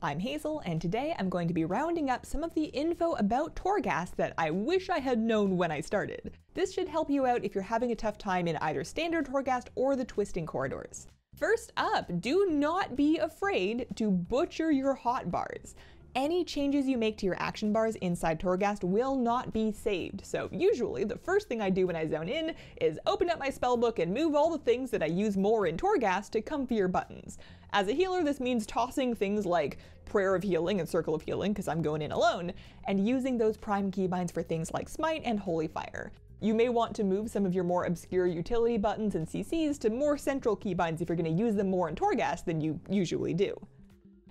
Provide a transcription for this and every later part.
I'm Hazel, and today I'm going to be rounding up some of the info about Torghast that I wish I had known when I started. This should help you out if you're having a tough time in either standard Torghast or the twisting corridors. First up, do not be afraid to butcher your hotbars any changes you make to your action bars inside Torghast will not be saved. So usually the first thing I do when I zone in is open up my spellbook and move all the things that I use more in Torghast to comfier buttons. As a healer, this means tossing things like Prayer of Healing and Circle of Healing, because I'm going in alone, and using those prime keybinds for things like Smite and Holy Fire. You may want to move some of your more obscure utility buttons and CCs to more central keybinds if you're going to use them more in Torghast than you usually do.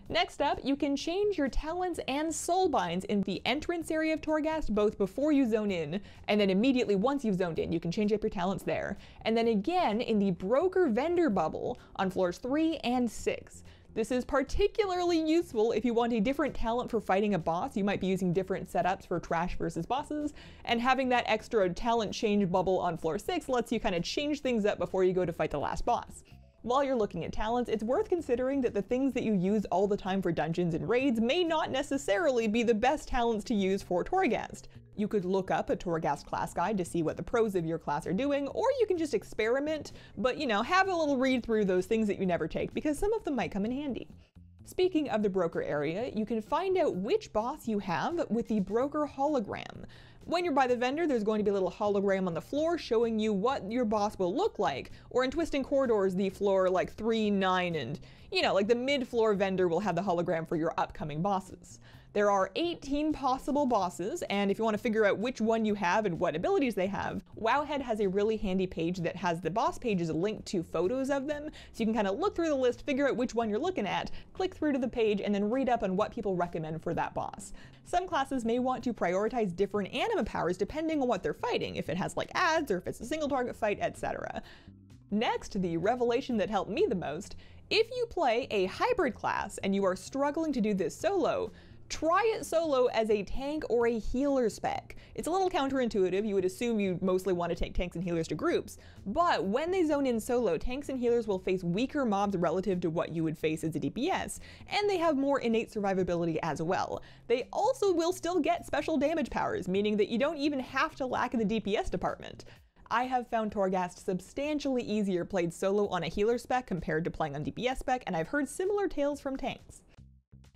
Next up, you can change your talons and soul binds in the entrance area of Torghast both before you zone in, and then immediately once you've zoned in, you can change up your talents there. And then again in the broker vendor bubble on floors 3 and 6. This is particularly useful if you want a different talent for fighting a boss. You might be using different setups for trash versus bosses, and having that extra talent change bubble on floor 6 lets you kind of change things up before you go to fight the last boss. While you're looking at talents, it's worth considering that the things that you use all the time for dungeons and raids may not necessarily be the best talents to use for Torghast. You could look up a Torghast class guide to see what the pros of your class are doing, or you can just experiment, but you know, have a little read through those things that you never take because some of them might come in handy. Speaking of the broker area, you can find out which boss you have with the broker hologram. When you're by the vendor, there's going to be a little hologram on the floor showing you what your boss will look like. Or in Twisting Corridors, the floor like 3, 9, and, you know, like the mid-floor vendor will have the hologram for your upcoming bosses. There are 18 possible bosses, and if you want to figure out which one you have and what abilities they have, Wowhead has a really handy page that has the boss pages linked to photos of them, so you can kind of look through the list, figure out which one you're looking at, click through to the page, and then read up on what people recommend for that boss. Some classes may want to prioritize different anima powers depending on what they're fighting, if it has like ads or if it's a single target fight, etc. Next, the revelation that helped me the most if you play a hybrid class and you are struggling to do this solo, Try it solo as a tank or a healer spec. It's a little counterintuitive, you would assume you mostly want to take tanks and healers to groups, but when they zone in solo, tanks and healers will face weaker mobs relative to what you would face as a DPS, and they have more innate survivability as well. They also will still get special damage powers, meaning that you don't even have to lack in the DPS department. I have found Torghast substantially easier played solo on a healer spec compared to playing on DPS spec, and I've heard similar tales from tanks.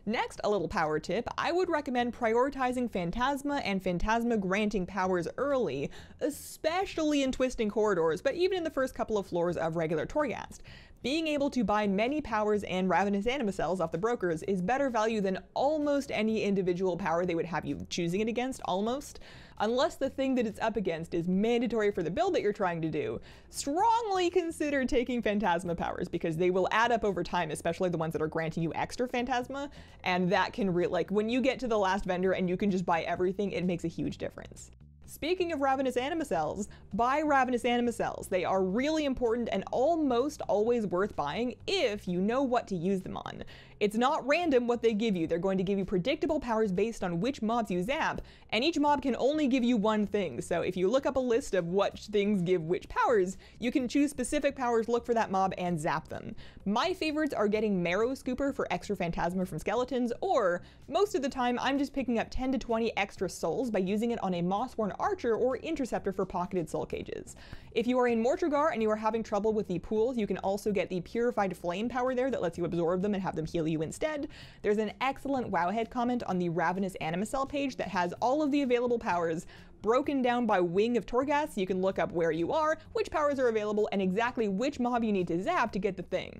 Next, a little power tip, I would recommend prioritizing Phantasma and Phantasma granting powers early, especially in twisting corridors, but even in the first couple of floors of regular Torghast. Being able to buy many powers and Ravenous Anima Cells off the brokers is better value than almost any individual power they would have you choosing it against, almost unless the thing that it's up against is mandatory for the build that you're trying to do, strongly consider taking Phantasma powers because they will add up over time, especially the ones that are granting you extra Phantasma. And that can really, like, when you get to the last vendor and you can just buy everything, it makes a huge difference. Speaking of ravenous cells, buy ravenous cells. They are really important and almost always worth buying if you know what to use them on. It's not random what they give you. They're going to give you predictable powers based on which mobs you zap, and each mob can only give you one thing. So if you look up a list of what things give which powers, you can choose specific powers, look for that mob, and zap them. My favorites are getting Marrow Scooper for extra Phantasma from skeletons, or most of the time I'm just picking up 10 to 20 extra souls by using it on a Mossworn Archer or Interceptor for pocketed soul cages. If you are in Mortrigar and you are having trouble with the pools, you can also get the Purified Flame power there that lets you absorb them and have them heal you you instead. There's an excellent Wowhead comment on the Ravenous Animacell page that has all of the available powers broken down by wing of Torghast so you can look up where you are, which powers are available, and exactly which mob you need to zap to get the thing.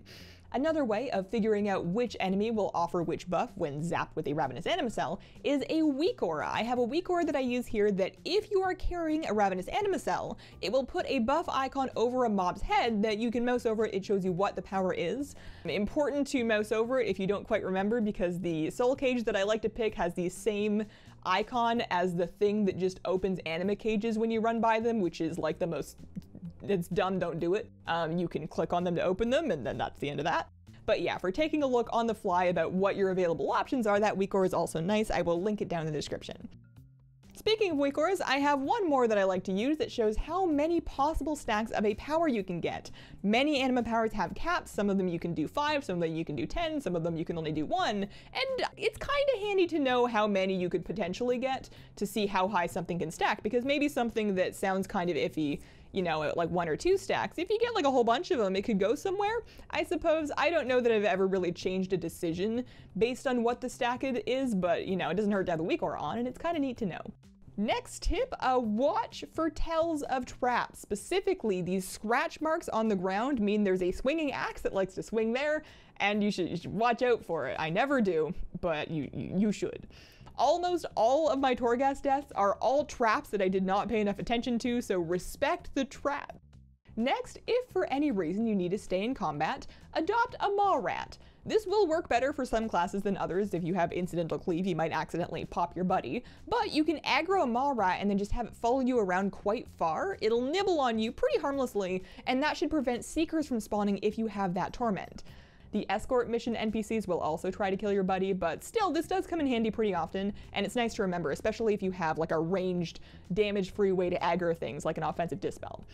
Another way of figuring out which enemy will offer which buff when zapped with a Ravenous Anim Cell is a weak aura. I have a weak aura that I use here that if you are carrying a Ravenous Anim Cell, it will put a buff icon over a mob's head that you can mouse over it. It shows you what the power is. Important to mouse over it if you don't quite remember because the soul cage that I like to pick has the same icon as the thing that just opens anima cages when you run by them, which is like the most it's done, don't do it. Um, you can click on them to open them and then that's the end of that. But yeah, for taking a look on the fly about what your available options are, that Wecore is also nice. I will link it down in the description. Speaking of Wicors, I have one more that I like to use that shows how many possible stacks of a power you can get. Many anima powers have caps, some of them you can do 5, some of them you can do 10, some of them you can only do 1, and it's kinda handy to know how many you could potentially get to see how high something can stack, because maybe something that sounds kind of iffy you know, like one or two stacks. If you get like a whole bunch of them, it could go somewhere. I suppose I don't know that I've ever really changed a decision based on what the stack it is, but you know, it doesn't hurt to have a week or on, and it's kind of neat to know. Next tip, uh, watch for tells of traps. Specifically, these scratch marks on the ground mean there's a swinging axe that likes to swing there, and you should, you should watch out for it. I never do, but you, you should. Almost all of my Torghast deaths are all traps that I did not pay enough attention to, so respect the trap. Next, if for any reason you need to stay in combat, adopt a maw rat. This will work better for some classes than others. If you have incidental cleave, you might accidentally pop your buddy. But you can aggro a maw rat and then just have it follow you around quite far. It'll nibble on you pretty harmlessly, and that should prevent seekers from spawning if you have that torment. The escort mission NPCs will also try to kill your buddy, but still, this does come in handy pretty often, and it's nice to remember, especially if you have like a ranged, damage-free way to aggro things like an offensive dispel.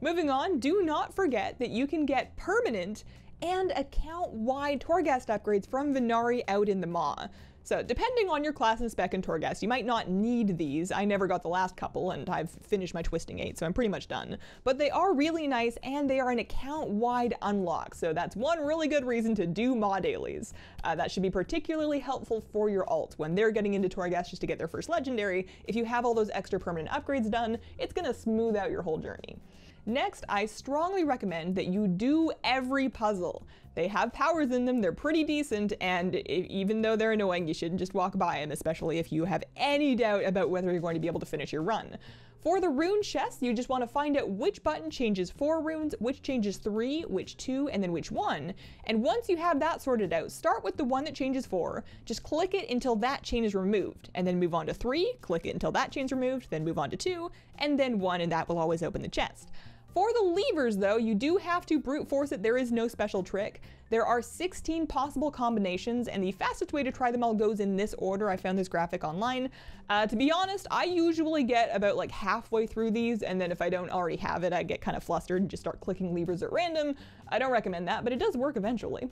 Moving on, do not forget that you can get permanent and account-wide Torghast upgrades from Venari out in the Maw. So depending on your class and spec and Torghast, you might not need these. I never got the last couple and I've finished my Twisting 8, so I'm pretty much done. But they are really nice and they are an account-wide unlock, so that's one really good reason to do mod dailies. Uh, that should be particularly helpful for your alt when they're getting into Torghast just to get their first legendary. If you have all those extra permanent upgrades done, it's gonna smooth out your whole journey. Next, I strongly recommend that you do every puzzle. They have powers in them, they're pretty decent, and even though they're annoying, you shouldn't just walk by them, especially if you have any doubt about whether you're going to be able to finish your run. For the rune chests, you just want to find out which button changes four runes, which changes three, which two, and then which one. And once you have that sorted out, start with the one that changes four, just click it until that chain is removed, and then move on to three, click it until that is removed, then move on to two, and then one, and that will always open the chest. For the levers though, you do have to brute force it, there is no special trick. There are 16 possible combinations and the fastest way to try them all goes in this order. I found this graphic online. Uh, to be honest, I usually get about like halfway through these and then if I don't already have it, I get kind of flustered and just start clicking levers at random. I don't recommend that, but it does work eventually.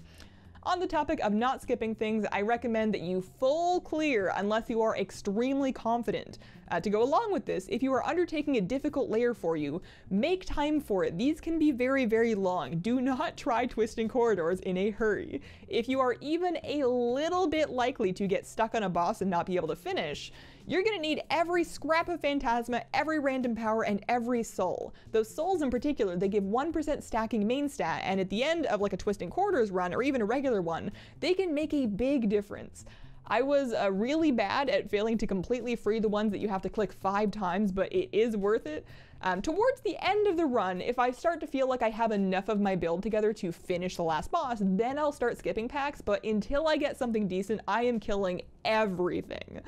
On the topic of not skipping things, I recommend that you full clear unless you are extremely confident. Uh, to go along with this, if you are undertaking a difficult layer for you, make time for it. These can be very, very long. Do not try twisting corridors in a hurry. If you are even a little bit likely to get stuck on a boss and not be able to finish, you're gonna need every scrap of Phantasma, every random power, and every soul. Those souls in particular, they give 1% stacking main stat, and at the end of like a twisting quarters run, or even a regular one, they can make a big difference. I was uh, really bad at failing to completely free the ones that you have to click five times, but it is worth it. Um, towards the end of the run, if I start to feel like I have enough of my build together to finish the last boss, then I'll start skipping packs, but until I get something decent, I am killing everything.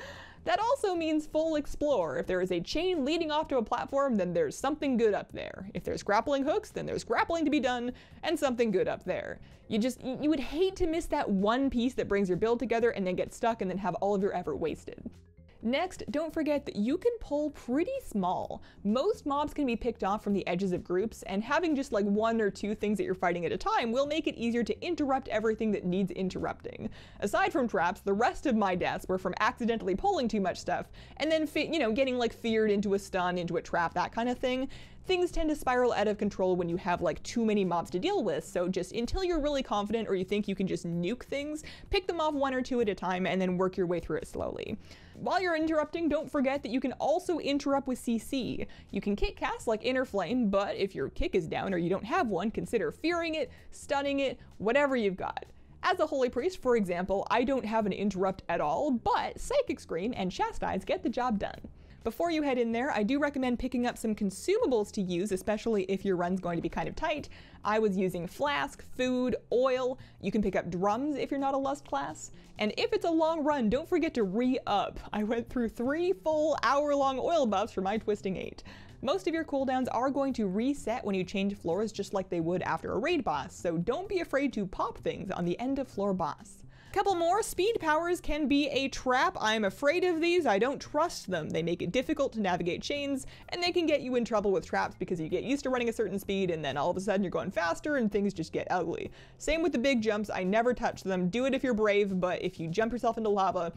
That also means full explore. If there is a chain leading off to a platform, then there's something good up there. If there's grappling hooks, then there's grappling to be done and something good up there. You just, you would hate to miss that one piece that brings your build together and then get stuck and then have all of your effort wasted. Next, don't forget that you can pull pretty small. Most mobs can be picked off from the edges of groups, and having just like one or two things that you're fighting at a time will make it easier to interrupt everything that needs interrupting. Aside from traps, the rest of my deaths were from accidentally pulling too much stuff, and then, you know, getting like feared into a stun, into a trap, that kind of thing things tend to spiral out of control when you have like too many mobs to deal with. So just until you're really confident or you think you can just nuke things, pick them off one or two at a time and then work your way through it slowly. While you're interrupting, don't forget that you can also interrupt with CC. You can kick cast like Inner Flame, but if your kick is down or you don't have one, consider fearing it, stunning it, whatever you've got. As a Holy Priest, for example, I don't have an interrupt at all, but Psychic Scream and Chastise get the job done. Before you head in there, I do recommend picking up some consumables to use, especially if your run's going to be kind of tight. I was using flask, food, oil. You can pick up drums if you're not a lust class. And if it's a long run, don't forget to re-up. I went through three full hour-long oil buffs for my Twisting 8. Most of your cooldowns are going to reset when you change floors just like they would after a raid boss, so don't be afraid to pop things on the end of floor boss. Couple more. Speed powers can be a trap. I'm afraid of these. I don't trust them. They make it difficult to navigate chains, and they can get you in trouble with traps because you get used to running a certain speed, and then all of a sudden you're going faster, and things just get ugly. Same with the big jumps. I never touch them. Do it if you're brave, but if you jump yourself into lava,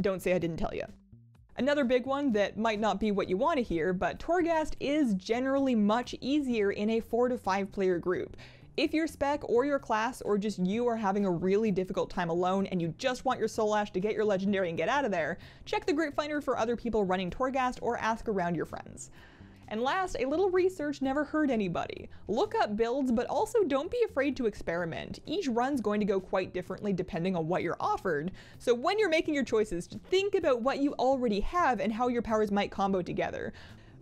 don't say I didn't tell you. Another big one that might not be what you want to hear, but Torghast is generally much easier in a 4 to 5 player group. If your spec or your class or just you are having a really difficult time alone and you just want your Soul Ash to get your legendary and get out of there, check the Group Finder for other people running Torghast or ask around your friends. And last, a little research never hurt anybody. Look up builds, but also don't be afraid to experiment. Each run's going to go quite differently depending on what you're offered. So when you're making your choices, think about what you already have and how your powers might combo together.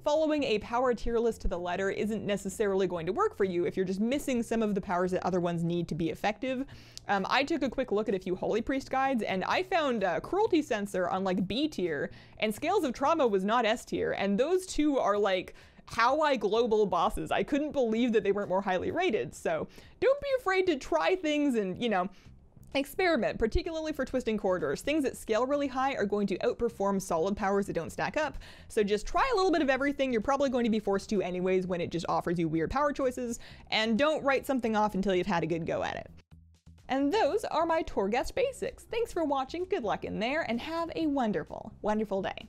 Following a power tier list to the letter isn't necessarily going to work for you if you're just missing some of the powers that other ones need to be effective. Um, I took a quick look at a few Holy Priest guides, and I found uh, Cruelty Sensor on like B tier, and Scales of Trauma was not S tier, and those two are like how I global bosses. I couldn't believe that they weren't more highly rated. So don't be afraid to try things and, you know, Experiment, particularly for twisting corridors. Things that scale really high are going to outperform solid powers that don't stack up. So just try a little bit of everything you're probably going to be forced to anyways when it just offers you weird power choices, and don't write something off until you've had a good go at it. And those are my Torghast basics. Thanks for watching, good luck in there, and have a wonderful, wonderful day.